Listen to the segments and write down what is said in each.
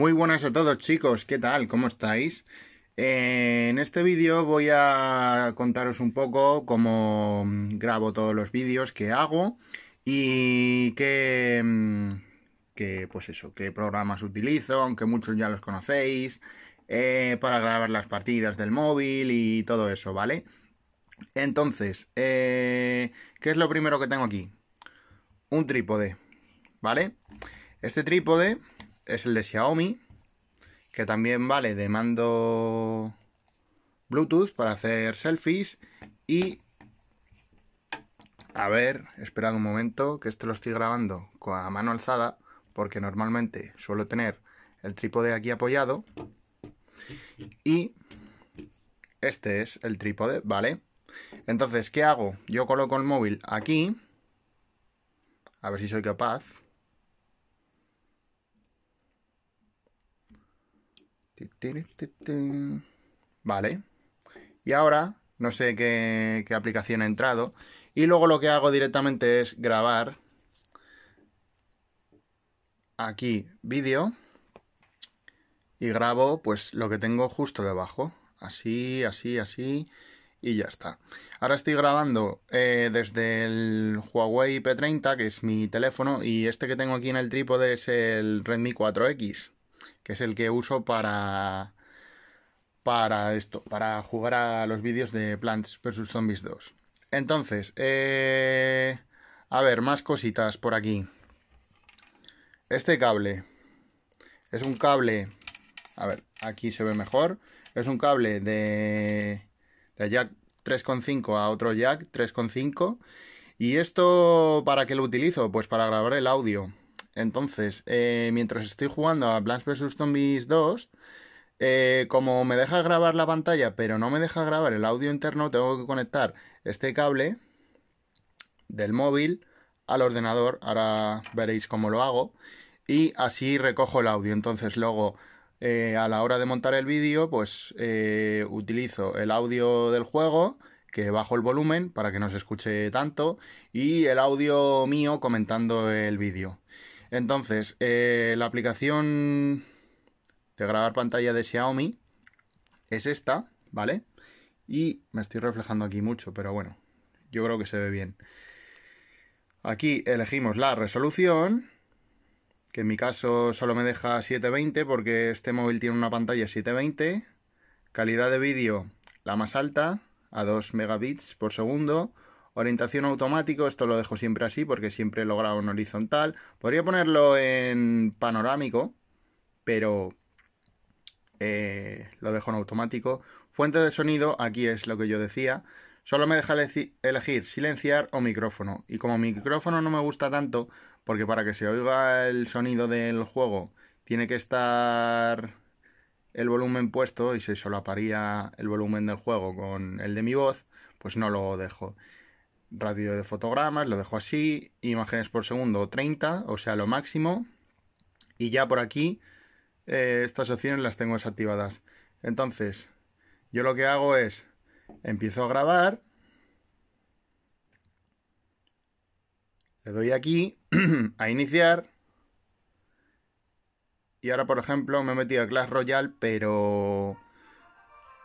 Muy buenas a todos chicos, ¿qué tal? ¿Cómo estáis? Eh, en este vídeo voy a contaros un poco cómo grabo todos los vídeos que hago y qué, mm, pues eso, qué programas utilizo, aunque muchos ya los conocéis, eh, para grabar las partidas del móvil y todo eso, ¿vale? Entonces, eh, ¿qué es lo primero que tengo aquí? Un trípode, ¿vale? Este trípode es el de Xiaomi, que también vale de mando Bluetooth para hacer selfies y... A ver, esperad un momento, que esto lo estoy grabando con la mano alzada, porque normalmente suelo tener el trípode aquí apoyado. Y este es el trípode, ¿vale? Entonces, ¿qué hago? Yo coloco el móvil aquí. A ver si soy capaz. Vale. Y ahora, no sé qué, aplicación ha entrado. Y luego lo que hago directamente es grabar aquí vídeo y grabo pues lo que tengo justo debajo. Así, así, así y ya está. Ahora estoy grabando eh, desde el Huawei P30, que es mi teléfono, y este que tengo aquí en el trípode es el Redmi 4X que es el que uso para para esto, para jugar a los vídeos de Plants vs Zombies 2. Entonces, eh, a ver, más cositas por aquí. Este cable es un cable, a ver, aquí se ve mejor, es un cable de, de jack 3.5 a otro jack 3.5 y esto para qué lo utilizo? Pues para grabar el audio. Entonces, eh, mientras estoy jugando a Plants vs. Zombies 2, eh, como me deja grabar la pantalla, pero no me deja grabar el audio interno, tengo que conectar este cable del móvil al ordenador. Ahora veréis cómo lo hago. Y así recojo el audio. Entonces, luego eh, a la hora de montar el vídeo, pues utilizo el audio del juego, que bajo el volumen para que no se escuche tanto, y el audio mío comentando el vídeo. Entonces, eh, la aplicación de grabar pantalla de Xiaomi es esta, ¿vale? Y me estoy reflejando aquí mucho, pero bueno, yo creo que se ve bien. Aquí elegimos la resolución, que en mi caso solo me deja 720 porque este móvil tiene una pantalla 720. Calidad de vídeo, la más alta, a 2 megabits por segundo. Orientación automático, esto lo dejo siempre así porque siempre lo grabo en horizontal. Podría ponerlo en panorámico, pero eh, lo dejo en automático. Fuente de sonido, aquí es lo que yo decía. Solo me deja elegir silenciar o micrófono. Y como micrófono no me gusta tanto, porque para que se oiga el sonido del juego tiene que estar el volumen puesto y se solaparía el volumen del juego con el de mi voz, pues no lo dejo radio de fotogramas, lo dejo así, imágenes por segundo 30, o sea, lo máximo. Y ya por aquí eh, estas opciones las tengo desactivadas. Entonces, yo lo que hago es, empiezo a grabar, le doy aquí a iniciar. Y ahora, por ejemplo, me he metido a Clash Royale, pero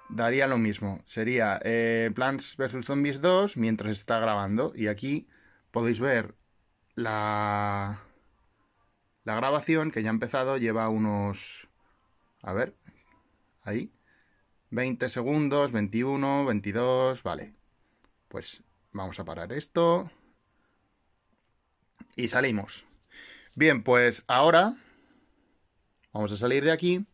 daría lo mismo. Sería eh, Plants vs. Zombies 2 mientras está grabando. Y aquí podéis ver la, la grabación que ya ha empezado. Lleva unos... A ver. Ahí. 20 segundos, 21, 22. Vale. Pues vamos a parar esto. Y salimos. Bien, pues ahora vamos a salir de aquí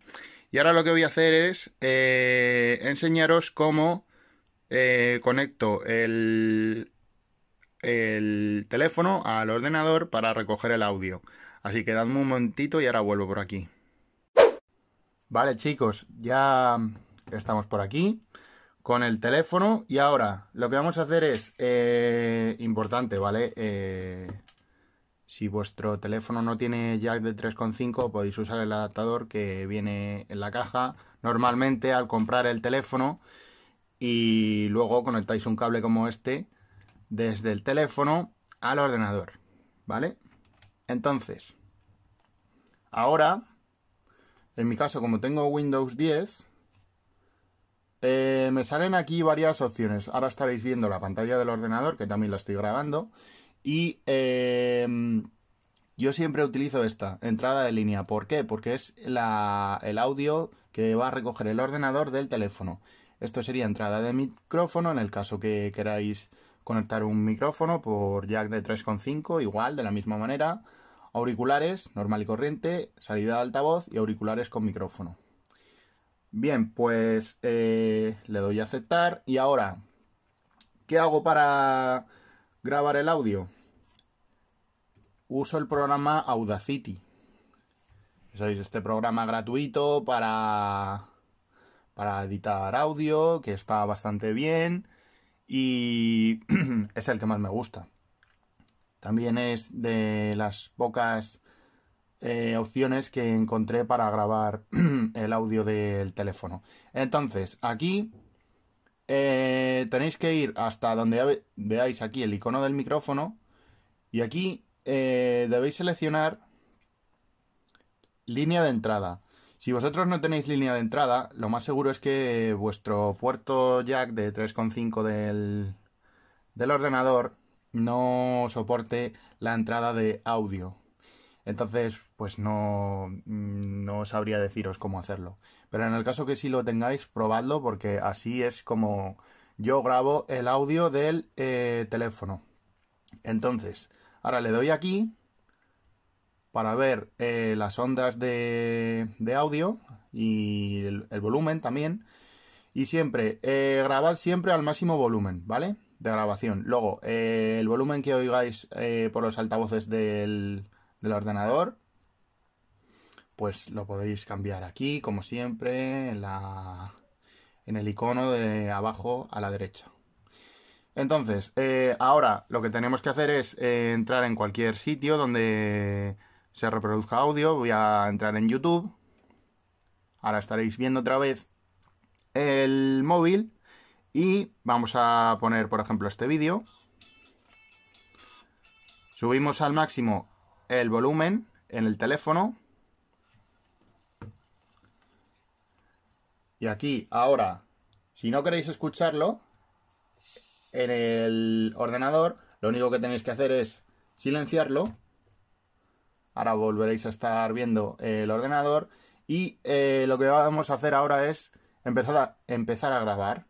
y ahora lo que voy a hacer es eh, enseñaros cómo eh, conecto el, teléfono al ordenador para recoger el audio. Así que dadme un momentito y ahora vuelvo por aquí. Vale chicos, ya estamos por aquí con el teléfono y ahora lo que vamos a hacer es eh, importante, ¿vale? Si vuestro teléfono no tiene jack de 3.5 podéis usar el adaptador que viene en la caja normalmente al comprar el teléfono y luego conectáis un cable como este desde el teléfono al ordenador, ¿vale? Entonces, ahora, en mi caso como tengo Windows 10, eh, me salen aquí varias opciones. Ahora estaréis viendo la pantalla del ordenador, que también la estoy grabando. Y em, yo siempre utilizo esta entrada de línea. ¿Por qué? Porque es el audio que va a recoger el ordenador del teléfono. Esto sería entrada de micrófono en el caso que queráis conectar un micrófono por jack de 3,5, igual, de la misma manera. Auriculares, normal y corriente, salida de altavoz y auriculares con micrófono. Bien, pues eh, le doy a aceptar y ahora, ¿qué hago para Grabar el audio. Uso el programa Audacity. ¿Sabéis? Este programa gratuito para, para editar audio, que está bastante bien y es el que más me gusta. También es de las pocas eh, opciones que encontré para grabar el audio del teléfono. Entonces, aquí eh, tenéis que ir hasta donde veáis aquí el icono del micrófono y aquí eh, debéis seleccionar línea de entrada. Si vosotros no tenéis línea de entrada, lo más seguro es que vuestro puerto jack de 3.5 del ordenador no soporte la entrada de audio. Entonces, pues no, sabría deciros cómo hacerlo. Pero en el caso que sí lo tengáis, probadlo porque así es como yo grabo el audio del eh, teléfono. Entonces, ahora le doy aquí para ver eh, las ondas de, audio y el, volumen también. Y siempre, eh, grabad siempre al máximo volumen, ¿vale? De grabación. Luego, el volumen que oigáis por los altavoces del del ordenador, pues lo podéis cambiar aquí, como siempre, en, el icono de abajo a la derecha. Entonces, eh, ahora lo que tenemos que hacer es eh, entrar en cualquier sitio donde se reproduzca audio. Voy a entrar en YouTube. Ahora estaréis viendo otra vez el móvil. Y vamos a poner, por ejemplo, este vídeo. Subimos al máximo el volumen en el teléfono. Y aquí, ahora, si no queréis escucharlo, en el ordenador lo único que tenéis que hacer es silenciarlo. Ahora volveréis a estar viendo el ordenador. Y eh, lo que vamos a hacer ahora es empezar a, empezar a grabar.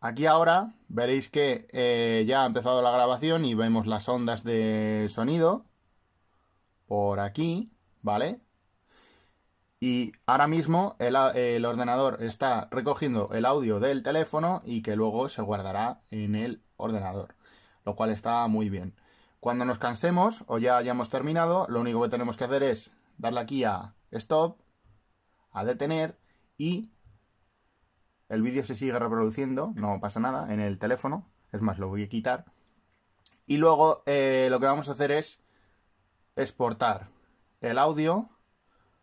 Aquí ahora veréis que eh, ya ha empezado la grabación y vemos las ondas de sonido por aquí, ¿vale? Y ahora mismo el, ordenador está recogiendo el audio del teléfono y que luego se guardará en el ordenador, lo cual está muy bien. Cuando nos cansemos o ya hayamos terminado, lo único que tenemos que hacer es darle aquí a stop, a detener y el vídeo se sigue reproduciendo, no pasa nada, en el teléfono. Es más, lo voy a quitar. Y luego eh, lo que vamos a hacer es exportar el audio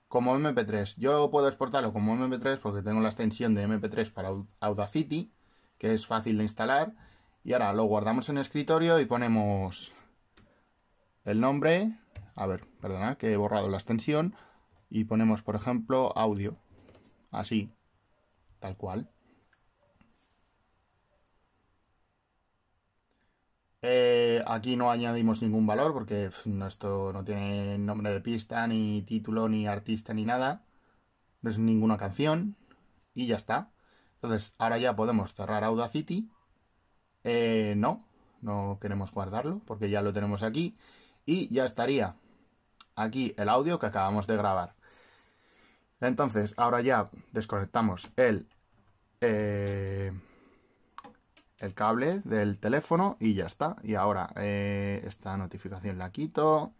como MP3. Yo puedo exportarlo como MP3 porque tengo la extensión de MP3 para Audacity, que es fácil de instalar. Y ahora lo guardamos en el escritorio y ponemos el nombre. A ver, perdona, que he borrado la extensión. Y ponemos, por ejemplo, audio. Así, tal cual. Eh, aquí no añadimos ningún valor porque esto no tiene nombre de pista, ni título, ni artista, ni nada. No es ninguna canción. Y ya está. Entonces, ahora ya podemos cerrar Audacity. Eh, no, no queremos guardarlo porque ya lo tenemos aquí. Y ya estaría aquí el audio que acabamos de grabar. Entonces, ahora ya desconectamos el... Eh, el cable del teléfono y ya está. Y ahora eh, esta notificación la quito.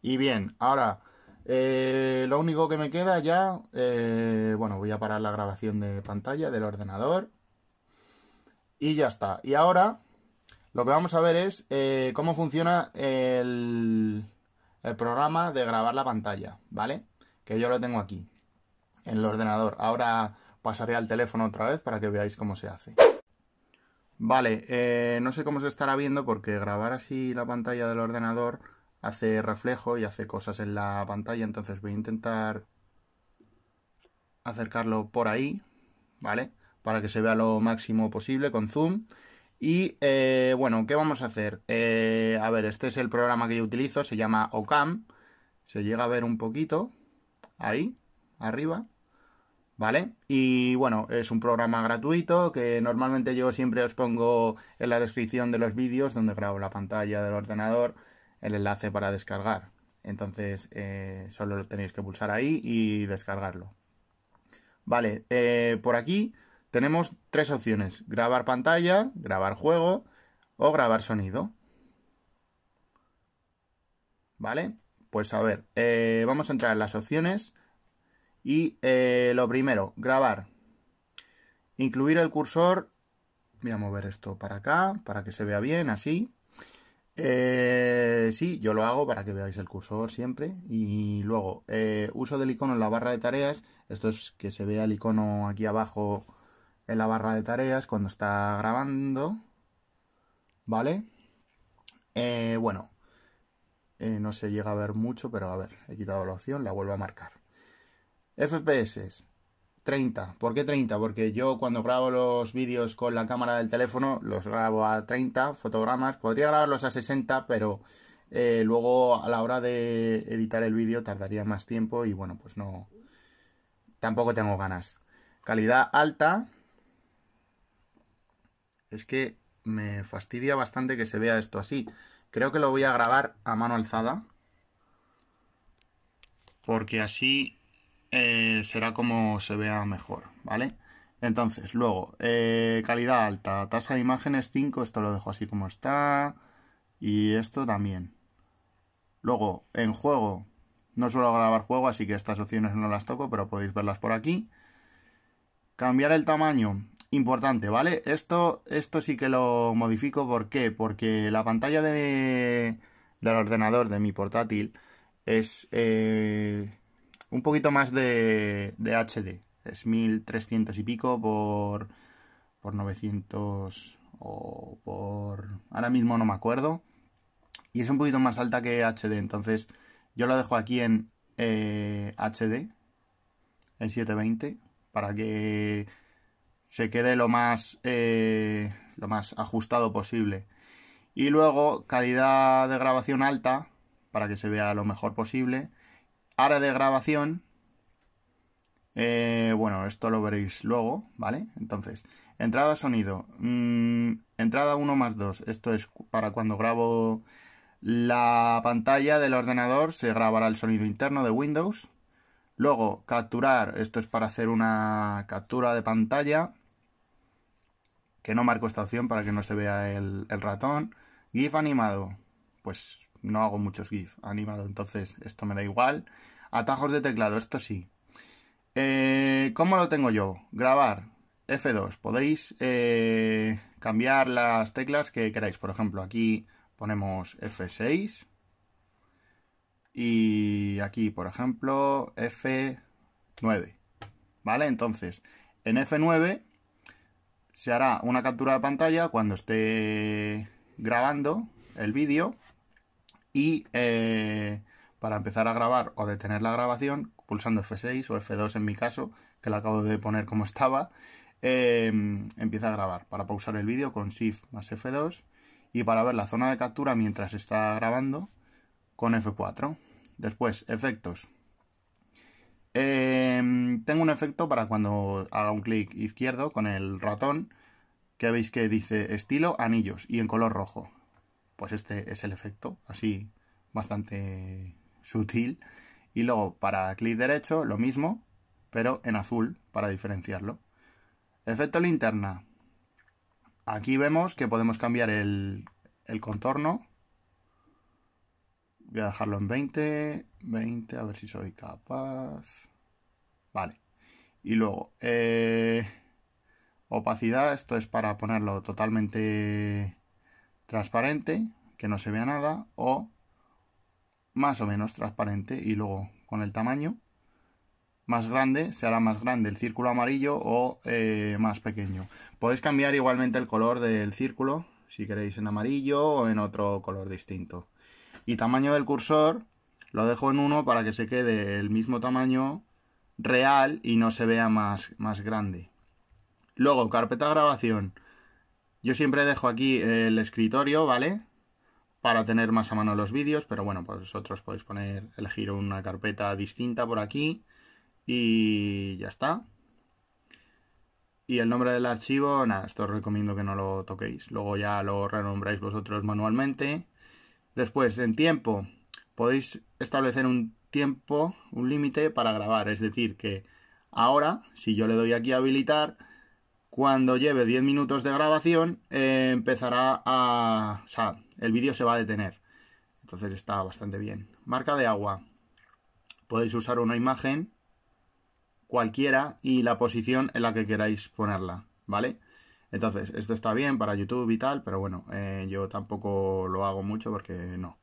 Y bien, ahora eh, lo único que me queda ya, eh, bueno, voy a parar la grabación de pantalla del ordenador. Y ya está. Y ahora lo que vamos a ver es cómo funciona el programa de grabar la pantalla, ¿vale? Que yo lo tengo aquí, en el ordenador. Ahora pasaré al teléfono otra vez para que veáis cómo se hace. Vale, eh, no sé cómo se estará viendo porque grabar así la pantalla del ordenador hace reflejo y hace cosas en la pantalla, entonces voy a intentar acercarlo por ahí, ¿vale? Para que se vea lo máximo posible con zoom. Y eh, bueno, ¿qué vamos a hacer? Eh, a ver, este es el programa que yo utilizo, se llama OCAM. Se llega a ver un poquito, ahí, arriba. ¿vale? Y bueno, es un programa gratuito que normalmente yo siempre os pongo en la descripción de los vídeos donde grabo la pantalla del ordenador el enlace para descargar. Entonces eh, solo lo tenéis que pulsar ahí y descargarlo. Vale, eh, por aquí tenemos tres opciones. Grabar pantalla, grabar juego o grabar sonido. ¿Vale? Pues a ver, eh, vamos a entrar en las opciones y eh, lo primero, grabar. Incluir el cursor. Voy a mover esto para acá, para que se vea bien, así. Eh, sí, yo lo hago para que veáis el cursor siempre. Y luego, eh, uso del icono en la barra de tareas. Esto es que se vea el icono aquí abajo en la barra de tareas cuando está grabando. ¿Vale? bueno, no se llega a ver mucho, pero a ver, he quitado la opción, la vuelvo a marcar. FPS. 30. ¿Por qué 30? Porque yo cuando grabo los vídeos con la cámara del teléfono los grabo a 30 fotogramas. Podría grabarlos a 60, pero eh, luego a la hora de editar el vídeo tardaría más tiempo y bueno, pues no... Tampoco tengo ganas. Calidad alta. Es que me fastidia bastante que se vea esto así. Creo que lo voy a grabar a mano alzada. Porque así eh, será como se vea mejor, ¿vale? Entonces, luego, eh, calidad alta, tasa de imágenes 5, esto lo dejo así como está, y esto también. Luego, en juego, no suelo grabar juego, así que estas opciones no las toco, pero podéis verlas por aquí. Cambiar el tamaño, importante, ¿vale? Esto, esto sí que lo modifico, ¿por qué? Porque la pantalla del ordenador, de mi portátil, es... Eh, un poquito más de, HD. Es 1300 y pico por, por 900 o por... Ahora mismo no me acuerdo. Y es un poquito más alta que HD. Entonces yo lo dejo aquí en HD, en 720, para que se quede lo más, eh, lo más ajustado posible. Y luego calidad de grabación alta, para que se vea lo mejor posible. Área de grabación. Eh, bueno, esto lo veréis luego, ¿vale? Entonces, entrada sonido. Mm, entrada 1 más 2. Esto es para cuando grabo la pantalla del ordenador, se grabará el sonido interno de Windows. Luego, capturar. Esto es para hacer una captura de pantalla. Que no marco esta opción para que no se vea el ratón. GIF animado. Pues no hago muchos GIF animados, entonces esto me da igual. Atajos de teclado, esto sí. Eh, ¿Cómo lo tengo yo? Grabar, F2. Podéis eh, cambiar las teclas que queráis. Por ejemplo, aquí ponemos F6. Y aquí, por ejemplo, F9. ¿Vale? Entonces, en F9 se hará una captura de pantalla cuando esté grabando el vídeo y eh, para empezar a grabar o detener la grabación, pulsando F6 o F2 en mi caso, que la acabo de poner como estaba, em, empieza a grabar. Para pausar el vídeo con Shift más F2 y para ver la zona de captura mientras está grabando con F4. Después, efectos. Em, tengo un efecto para cuando haga un clic izquierdo con el ratón, que veis que dice estilo anillos y en color rojo pues este es el efecto, así bastante sutil. Y luego para clic derecho lo mismo, pero en azul para diferenciarlo. Efecto linterna. Aquí vemos que podemos cambiar el, contorno. Voy a dejarlo en 20, 20, a ver si soy capaz. Vale. Y luego, eh, opacidad, esto es para ponerlo totalmente transparente, que no se vea nada, o más o menos transparente y luego con el tamaño más grande se hará más grande el círculo amarillo o eh, más pequeño. Podéis cambiar igualmente el color del círculo si queréis en amarillo o en otro color distinto. Y tamaño del cursor lo dejo en uno para que se quede el mismo tamaño real y no se vea más, más grande. Luego, carpeta grabación. Yo siempre dejo aquí el escritorio, ¿vale? Para tener más a mano los vídeos, pero bueno, pues vosotros podéis poner, elegir una carpeta distinta por aquí y ya está. Y el nombre del archivo, nada, esto os recomiendo que no lo toquéis. Luego ya lo renombráis vosotros manualmente. Después, en tiempo, podéis establecer un tiempo, un límite para grabar. Es decir, que ahora, si yo le doy aquí a habilitar, cuando lleve 10 minutos de grabación, eh, empezará a... O sea, el vídeo se va a detener. Entonces está bastante bien. Marca de agua. Podéis usar una imagen cualquiera y la posición en la que queráis ponerla, ¿vale? Entonces, esto está bien para YouTube y tal, pero bueno, eh, yo tampoco lo hago mucho porque no.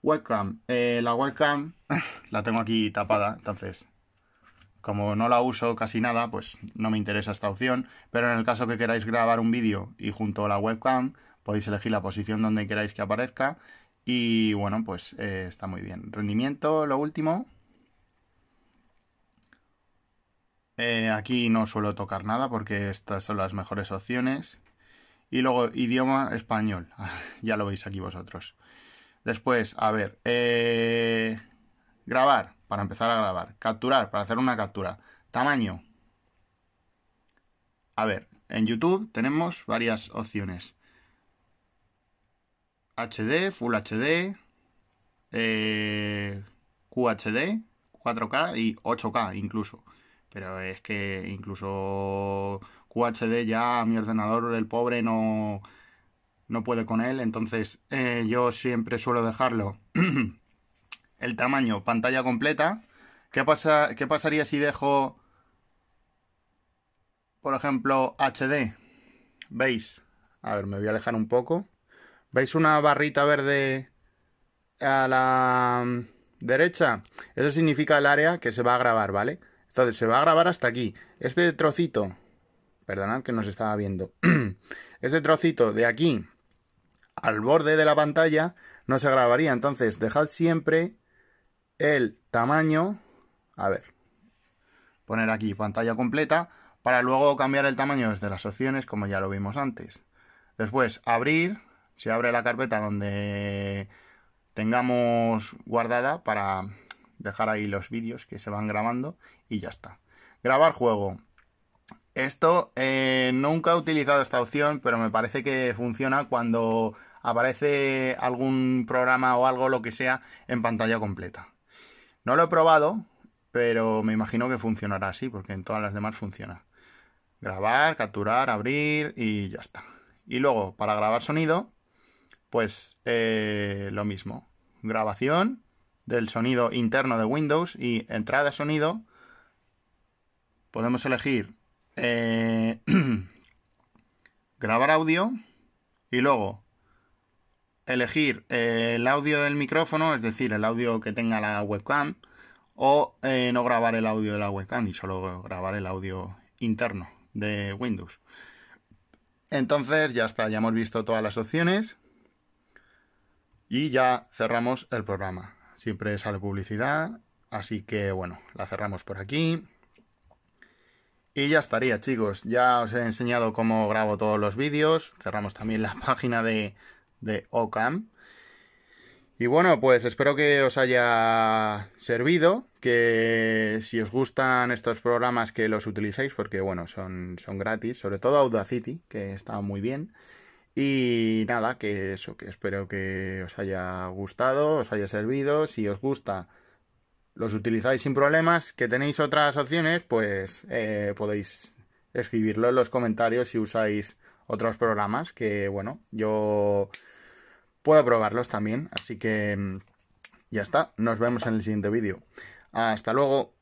Webcam. Eh, la webcam la tengo aquí tapada, entonces como no la uso casi nada, pues no me interesa esta opción, pero en el caso que queráis grabar un vídeo y junto a la webcam, podéis elegir la posición donde queráis que aparezca y bueno, pues eh, está muy bien. Rendimiento, lo último. Eh, aquí no suelo tocar nada porque estas son las mejores opciones. Y luego idioma español. ya lo veis aquí vosotros. Después, a ver. Eh, grabar para empezar a grabar. Capturar, para hacer una captura. Tamaño. A ver, en YouTube tenemos varias opciones. HD, Full HD, eh, QHD, 4K y 8K incluso. Pero es que incluso QHD ya mi ordenador, el pobre, no, no puede con él. Entonces eh, yo siempre suelo dejarlo el tamaño, pantalla completa. ¿Qué, pasa, ¿Qué pasaría si dejo, por ejemplo, HD? ¿Veis? A ver, me voy a alejar un poco. ¿Veis una barrita verde a la mm, derecha? Eso significa el área que se va a grabar, ¿vale? Entonces, se va a grabar hasta aquí. Este trocito, perdonad que no se estaba viendo. este trocito de aquí al borde de la pantalla no se grabaría. Entonces, dejad siempre el tamaño, a ver, poner aquí pantalla completa, para luego cambiar el tamaño desde las opciones, como ya lo vimos antes. Después, abrir, se abre la carpeta donde tengamos guardada para dejar ahí los vídeos que se van grabando y ya está. Grabar juego. Esto eh, nunca he utilizado esta opción, pero me parece que funciona cuando aparece algún programa o algo, lo que sea, en pantalla completa. No lo he probado, pero me imagino que funcionará así, porque en todas las demás funciona. Grabar, capturar, abrir y ya está. Y luego, para grabar sonido, pues eh, lo mismo. Grabación del sonido interno de Windows y entrada de sonido. Podemos elegir eh, grabar audio y luego elegir eh, el audio del micrófono, es decir, el audio que tenga la webcam, o eh, no grabar el audio de la webcam y solo grabar el audio interno de Windows. Entonces ya está, ya hemos visto todas las opciones y ya cerramos el programa. Siempre sale publicidad, así que bueno, la cerramos por aquí. Y ya estaría chicos, ya os he enseñado cómo grabo todos los vídeos, cerramos también la página de, de Ocam. Y bueno, pues espero que os haya servido, que si os gustan estos programas que los utilicéis, porque bueno, son, son gratis, sobre todo Audacity, que está muy bien. Y nada, que eso, que espero que os haya gustado, os haya servido. Si os gusta, los utilizáis sin problemas. Que tenéis otras opciones, pues eh, podéis escribirlo en los comentarios si usáis otros programas. Que bueno, yo puedo probarlos también. Así que mm, ya está, nos vemos en el siguiente vídeo. Hasta luego.